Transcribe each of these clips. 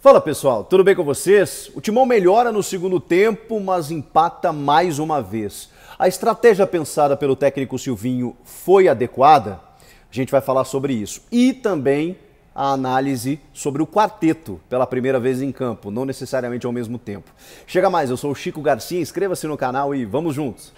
Fala pessoal, tudo bem com vocês? O Timão melhora no segundo tempo, mas empata mais uma vez. A estratégia pensada pelo técnico Silvinho foi adequada? A gente vai falar sobre isso. E também a análise sobre o quarteto pela primeira vez em campo, não necessariamente ao mesmo tempo. Chega mais, eu sou o Chico Garcia, inscreva-se no canal e vamos juntos!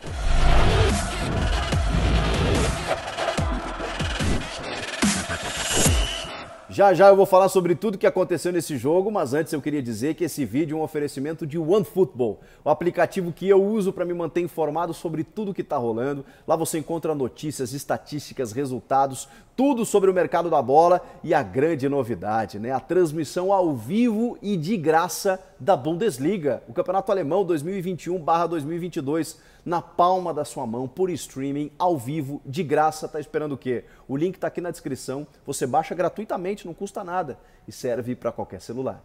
Já já eu vou falar sobre tudo que aconteceu nesse jogo, mas antes eu queria dizer que esse vídeo é um oferecimento de OneFootball, o aplicativo que eu uso para me manter informado sobre tudo que está rolando. Lá você encontra notícias, estatísticas, resultados, tudo sobre o mercado da bola e a grande novidade, né? A transmissão ao vivo e de graça da Bundesliga, o Campeonato Alemão 2021/2022 na palma da sua mão, por streaming, ao vivo, de graça. Tá esperando o quê? O link está aqui na descrição. Você baixa gratuitamente, não custa nada e serve para qualquer celular.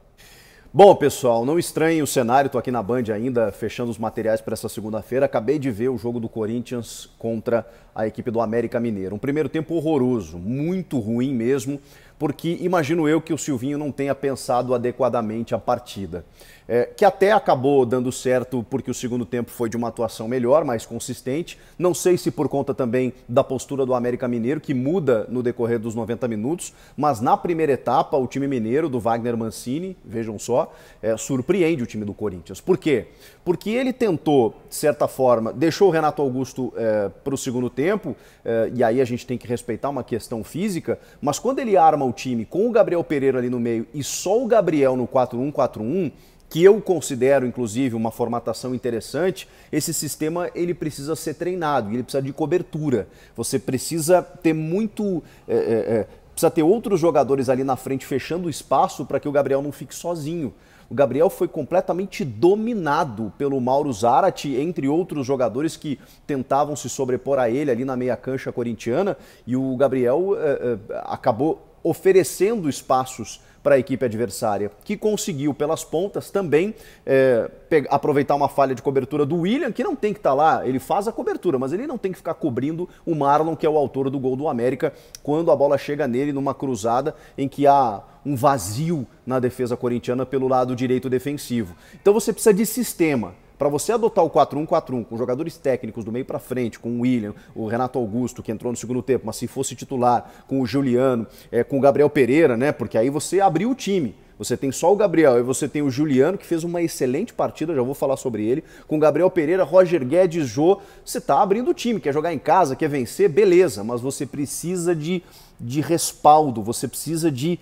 Bom, pessoal, não estranhe o cenário, Tô aqui na Band ainda, fechando os materiais para essa segunda-feira. Acabei de ver o jogo do Corinthians contra a equipe do América Mineiro. Um primeiro tempo horroroso, muito ruim mesmo, porque imagino eu que o Silvinho não tenha pensado adequadamente a partida é, que até acabou dando certo porque o segundo tempo foi de uma atuação melhor, mais consistente. Não sei se por conta também da postura do América Mineiro, que muda no decorrer dos 90 minutos, mas na primeira etapa, o time mineiro do Wagner Mancini, vejam só, é, surpreende o time do Corinthians. Por quê? Porque ele tentou, de certa forma, deixou o Renato Augusto é, para o segundo tempo, é, e aí a gente tem que respeitar uma questão física, mas quando ele arma o time com o Gabriel Pereira ali no meio e só o Gabriel no 4-1-4-1 que eu considero, inclusive, uma formatação interessante, esse sistema ele precisa ser treinado, ele precisa de cobertura. Você precisa ter muito. É, é, é, precisa ter outros jogadores ali na frente fechando o espaço para que o Gabriel não fique sozinho. O Gabriel foi completamente dominado pelo Mauro Zarate, entre outros jogadores que tentavam se sobrepor a ele ali na meia cancha corintiana, e o Gabriel é, é acabou oferecendo espaços para a equipe adversária, que conseguiu pelas pontas também é, aproveitar uma falha de cobertura do William, que não tem que estar tá lá, ele faz a cobertura, mas ele não tem que ficar cobrindo o Marlon, que é o autor do gol do América, quando a bola chega nele numa cruzada em que há um vazio na defesa corintiana pelo lado direito defensivo. Então você precisa de sistema. Para você adotar o 4-1-4-1 com jogadores técnicos do meio para frente, com o William, o Renato Augusto, que entrou no segundo tempo, mas se fosse titular, com o Juliano, é, com o Gabriel Pereira, né? Porque aí você abriu o time. Você tem só o Gabriel e você tem o Juliano, que fez uma excelente partida, já vou falar sobre ele. Com Gabriel Pereira, Roger Guedes, Jô. Você está abrindo o time, quer jogar em casa, quer vencer, beleza, mas você precisa de, de respaldo, você precisa de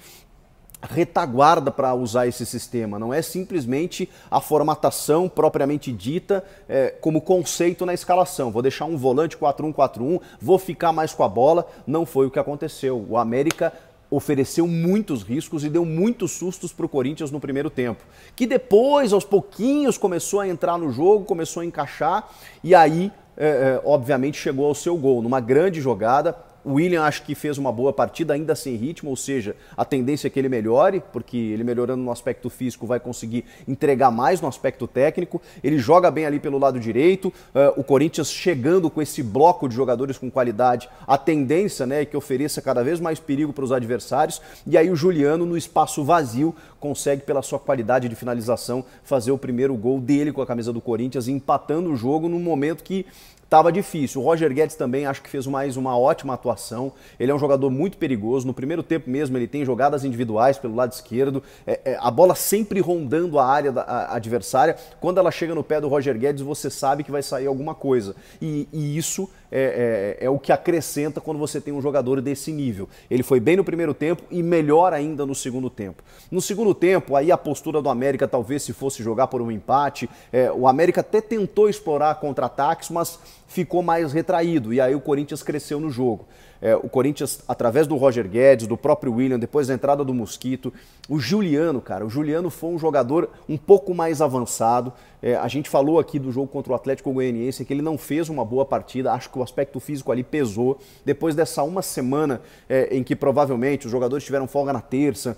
retaguarda para usar esse sistema, não é simplesmente a formatação propriamente dita é, como conceito na escalação. Vou deixar um volante 4-1-4-1, vou ficar mais com a bola. Não foi o que aconteceu. O América ofereceu muitos riscos e deu muitos sustos para o Corinthians no primeiro tempo. Que depois, aos pouquinhos, começou a entrar no jogo, começou a encaixar e aí, é, é, obviamente, chegou ao seu gol, numa grande jogada. O William acho que fez uma boa partida, ainda sem ritmo, ou seja, a tendência é que ele melhore, porque ele melhorando no aspecto físico vai conseguir entregar mais no aspecto técnico. Ele joga bem ali pelo lado direito. Uh, o Corinthians chegando com esse bloco de jogadores com qualidade, a tendência né, é que ofereça cada vez mais perigo para os adversários. E aí o Juliano, no espaço vazio, consegue, pela sua qualidade de finalização, fazer o primeiro gol dele com a camisa do Corinthians, empatando o jogo num momento que estava difícil. O Roger Guedes também acho que fez mais uma ótima atuação. Ele é um jogador muito perigoso. No primeiro tempo mesmo, ele tem jogadas individuais pelo lado esquerdo. É, é, a bola sempre rondando a área da, a, adversária. Quando ela chega no pé do Roger Guedes, você sabe que vai sair alguma coisa. E, e isso é, é, é o que acrescenta quando você tem um jogador desse nível. Ele foi bem no primeiro tempo e melhor ainda no segundo tempo. No segundo tempo, aí a postura do América talvez se fosse jogar por um empate. É, o América até tentou explorar contra-ataques, mas ficou mais retraído. E aí o Corinthians cresceu no jogo. É, o Corinthians, através do Roger Guedes, do próprio William, depois da entrada do Mosquito, o Juliano, cara, o Juliano foi um jogador um pouco mais avançado. É, a gente falou aqui do jogo contra o Atlético Goianiense que ele não fez uma boa partida, acho que o aspecto físico ali pesou. Depois dessa uma semana é, em que provavelmente os jogadores tiveram folga na terça,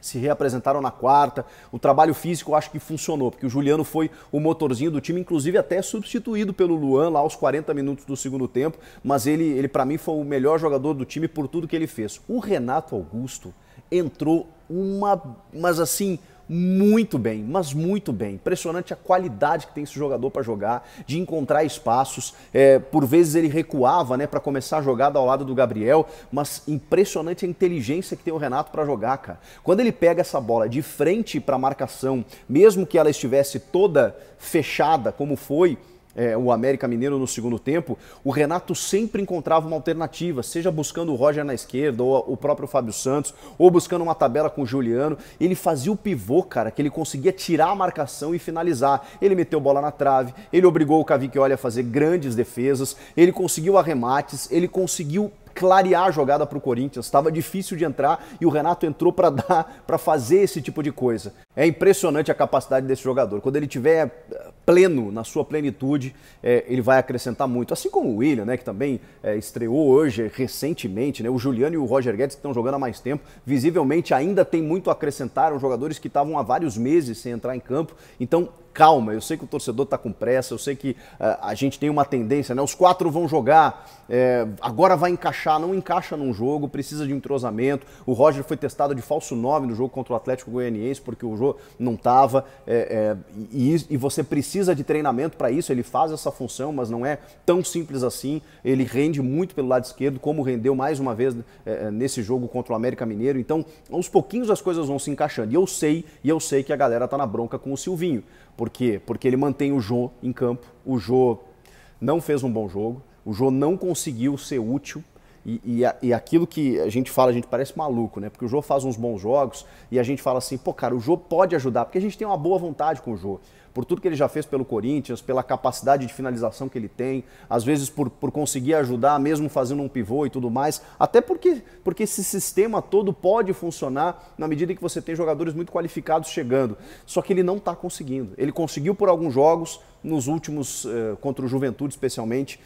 se reapresentaram na quarta. O trabalho físico eu acho que funcionou, porque o Juliano foi o motorzinho do time, inclusive até substituído pelo Luan lá aos 40 minutos do segundo tempo, mas ele, ele para mim foi o melhor jogador do time por tudo que ele fez. O Renato Augusto entrou uma, mas assim, muito bem, mas muito bem. Impressionante a qualidade que tem esse jogador para jogar, de encontrar espaços. É, por vezes ele recuava né, para começar a jogada ao lado do Gabriel, mas impressionante a inteligência que tem o Renato para jogar, cara. Quando ele pega essa bola de frente para a marcação, mesmo que ela estivesse toda fechada, como foi, é, o América Mineiro no segundo tempo, o Renato sempre encontrava uma alternativa, seja buscando o Roger na esquerda, ou o próprio Fábio Santos, ou buscando uma tabela com o Juliano. Ele fazia o pivô, cara, que ele conseguia tirar a marcação e finalizar. Ele meteu bola na trave, ele obrigou o Cavicchioli a fazer grandes defesas, ele conseguiu arremates, ele conseguiu clarear a jogada para o Corinthians. Estava difícil de entrar e o Renato entrou para dar, para fazer esse tipo de coisa. É impressionante a capacidade desse jogador. Quando ele tiver eh, pleno, na sua plenitude, é, ele vai acrescentar muito. Assim como o William, né, que também é, estreou hoje recentemente, né, o Juliano e o Roger Guedes que estão jogando há mais tempo, visivelmente ainda tem muito a acrescentar. Os jogadores que estavam há vários meses sem entrar em campo. Então calma. Eu sei que o torcedor está com pressa, eu sei que uh, a gente tem uma tendência, né? Os quatro vão jogar, é, agora vai encaixar, não encaixa num jogo, precisa de entrosamento. O Roger foi testado de falso nome no jogo contra o Atlético Goianiense, porque o jogo não estava. É, eh, é, e, e, você precisa de treinamento para isso, ele faz essa função, mas não é tão simples assim. Ele rende muito pelo lado esquerdo, como rendeu mais uma vez nesse jogo contra o América Mineiro. Então, aos pouquinhos as coisas vão se encaixando. E eu sei, e eu sei que a galera tá na bronca com o Silvinho. Por quê? Porque ele mantém o Jô em campo. O Jô não fez um bom jogo, o Jô não conseguiu ser útil e, e, e, aquilo que a gente fala, a gente parece maluco, né? Porque o Jô faz uns bons jogos e a gente fala assim, pô, cara, o Jô pode ajudar, porque a gente tem uma boa vontade com o Jô. Por tudo que ele já fez pelo Corinthians, pela capacidade de finalização que ele tem, às vezes por, por conseguir ajudar, mesmo fazendo um pivô e tudo mais. Até porque, porque esse sistema todo pode funcionar na medida que você tem jogadores muito qualificados chegando. Só que ele não está conseguindo. Ele conseguiu por alguns jogos, nos últimos, eh, contra o Juventude especialmente,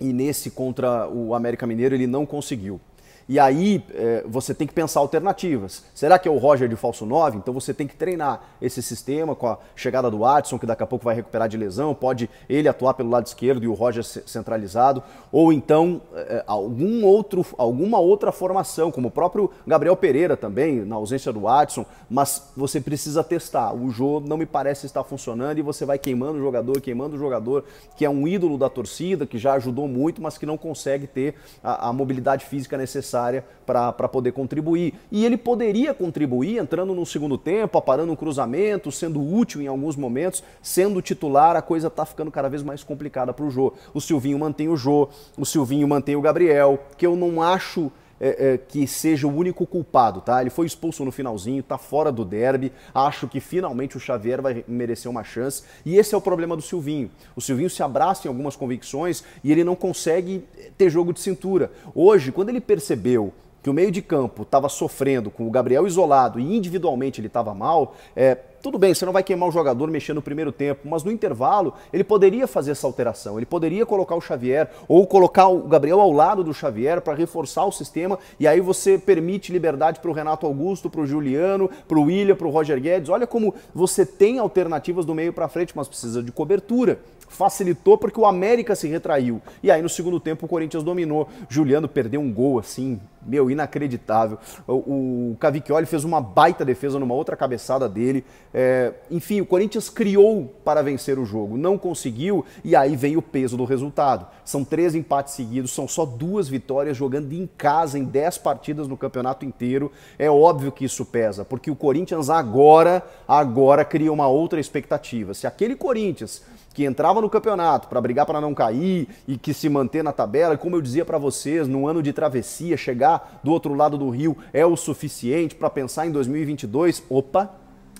e nesse contra o América Mineiro ele não conseguiu. E aí é, você tem que pensar alternativas. Será que é o Roger de falso 9? Então você tem que treinar esse sistema com a chegada do Watson, que daqui a pouco vai recuperar de lesão, pode ele atuar pelo lado esquerdo e o Roger centralizado, ou então é, é, algum outro, alguma outra formação, como o próprio Gabriel Pereira também, na ausência do Watson, mas você precisa testar. O jogo não me parece estar funcionando e você vai queimando o jogador, queimando o jogador, que é um ídolo da torcida, que já ajudou muito, mas que não consegue ter a, a mobilidade física necessária necessária para poder contribuir. E ele poderia contribuir entrando no segundo tempo, aparando um cruzamento, sendo útil em alguns momentos, sendo titular, a coisa está ficando cada vez mais complicada para o Jô. O Silvinho mantém o Jô, o Silvinho mantém o Gabriel, que eu não acho é, é, que seja o único culpado, tá? Ele foi expulso no finalzinho, tá fora do derby. Acho que finalmente o Xavier vai merecer uma chance. E esse é o problema do Silvinho. O Silvinho se abraça em algumas convicções e ele não consegue é, ter jogo de cintura. Hoje, quando ele percebeu que o meio de campo estava sofrendo com o Gabriel isolado e individualmente ele estava mal, é, tudo bem, você não vai queimar o jogador mexendo no primeiro tempo, mas no intervalo ele poderia fazer essa alteração, ele poderia colocar o Xavier ou colocar o Gabriel ao lado do Xavier para reforçar o sistema e aí você permite liberdade para o Renato Augusto, para o Juliano, para o William, para o Roger Guedes. Olha como você tem alternativas do meio para frente, mas precisa de cobertura. Facilitou porque o América se retraiu. E aí no segundo tempo o Corinthians dominou. Juliano perdeu um gol assim meu, inacreditável. O, o Cavicchioli fez uma baita defesa numa outra cabeçada dele. É, enfim, o Corinthians criou para vencer o jogo, não conseguiu e aí vem o peso do resultado. São três empates seguidos, são só duas vitórias jogando em casa em dez partidas no campeonato inteiro. É óbvio que isso pesa, porque o Corinthians agora, agora cria uma outra expectativa. Se aquele Corinthians que entrava no campeonato para brigar para não cair e que se manter na tabela, como eu dizia para vocês, no ano de travessia, chegar do outro lado do Rio é o suficiente para pensar em 2022? Opa,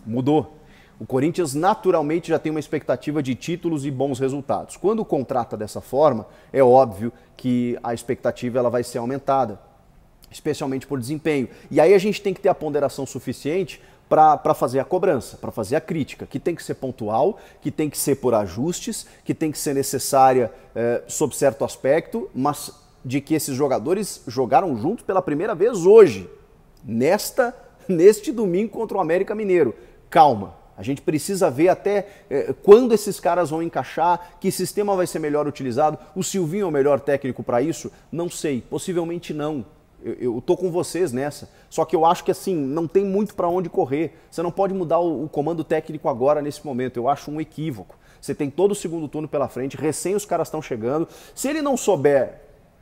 mudou. O Corinthians naturalmente já tem uma expectativa de títulos e bons resultados. Quando contrata dessa forma, é óbvio que a expectativa ela vai ser aumentada, especialmente por desempenho. E aí a gente tem que ter a ponderação suficiente para fazer a cobrança, para fazer a crítica, que tem que ser pontual, que tem que ser por ajustes, que tem que ser necessária é, sob certo aspecto, mas de que esses jogadores jogaram junto pela primeira vez hoje, nesta neste domingo contra o América Mineiro. Calma, a gente precisa ver até eh, quando esses caras vão encaixar, que sistema vai ser melhor utilizado. O Silvinho é o melhor técnico para isso? Não sei, possivelmente não. Eu, eu tô com vocês nessa. Só que eu acho que assim, não tem muito para onde correr. Você não pode mudar o, o, comando técnico agora, nesse momento. Eu acho um equívoco. Você tem todo o segundo turno pela frente, recém os caras estão chegando. Se ele não souber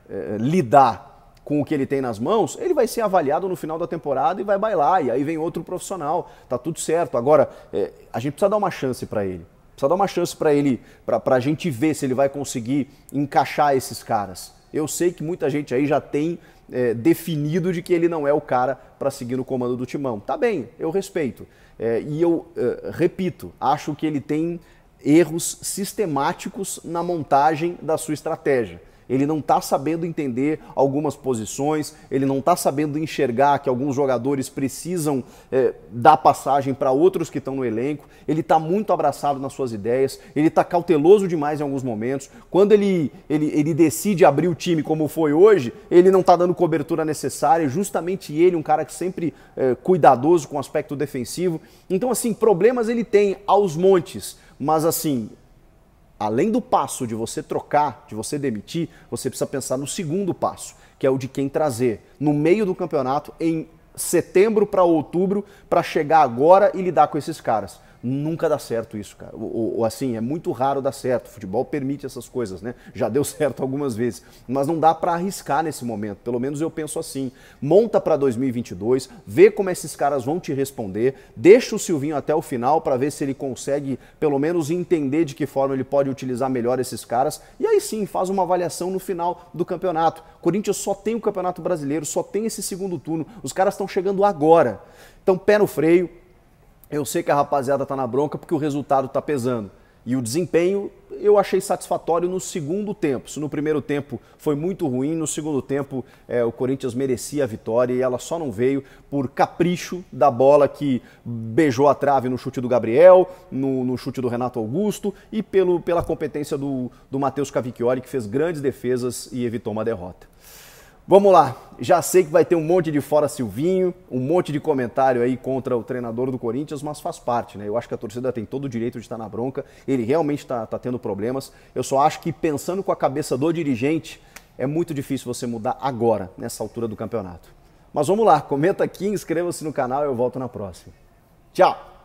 eh, lidar com o que ele tem nas mãos, ele vai ser avaliado no final da temporada e vai bailar. E aí vem outro profissional. Tá tudo certo. Agora, eh, a gente precisa dar uma chance para ele. Precisa dar uma chance para ele, para a gente ver se ele vai conseguir encaixar esses caras. Eu sei que muita gente aí já tem é, definido de que ele não é o cara para seguir no comando do timão. Tá bem, eu respeito. É, e eu é, repito, acho que ele tem erros sistemáticos na montagem da sua estratégia ele não está sabendo entender algumas posições, ele não está sabendo enxergar que alguns jogadores precisam é, dar passagem para outros que estão no elenco, ele está muito abraçado nas suas ideias, ele está cauteloso demais em alguns momentos. Quando ele, ele, ele decide abrir o time como foi hoje, ele não está dando cobertura necessária, justamente ele, um cara que sempre é, cuidadoso com o aspecto defensivo. Então, assim, problemas ele tem aos montes, mas assim, Além do passo de você trocar, de você demitir, você precisa pensar no segundo passo, que é o de quem trazer no meio do campeonato, em setembro para outubro, para chegar agora e lidar com esses caras. Nunca dá certo isso, cara. Ou, ou, assim, é muito raro dar certo. O futebol permite essas coisas, né? Já deu certo algumas vezes, mas não dá para arriscar nesse momento. Pelo menos eu penso assim. Monta para 2022, vê como esses caras vão te responder, deixa o Silvinho até o final para ver se ele consegue pelo menos entender de que forma ele pode utilizar melhor esses caras e aí sim faz uma avaliação no final do campeonato. Corinthians só tem o Campeonato Brasileiro, só tem esse segundo turno. Os caras estão chegando agora. Então, pé no freio, eu sei que a rapaziada tá na bronca porque o resultado tá pesando. E o desempenho eu achei satisfatório no segundo tempo. Se no primeiro tempo foi muito ruim, no segundo tempo é, o Corinthians merecia a vitória e ela só não veio por capricho da bola que beijou a trave no chute do Gabriel, no, no chute do Renato Augusto e pelo, pela competência do, do Matheus Cavicchioli, que fez grandes defesas e evitou uma derrota. Vamos lá. Já sei que vai ter um monte de fora Silvinho, um monte de comentário aí contra o treinador do Corinthians, mas faz parte, né? Eu acho que a torcida tem todo o direito de estar na bronca. Ele realmente está tá tendo problemas. Eu só acho que pensando com a cabeça do dirigente, é muito difícil você mudar agora, nessa altura do campeonato. Mas vamos lá, comenta aqui, inscreva-se no canal e eu volto na próxima. Tchau!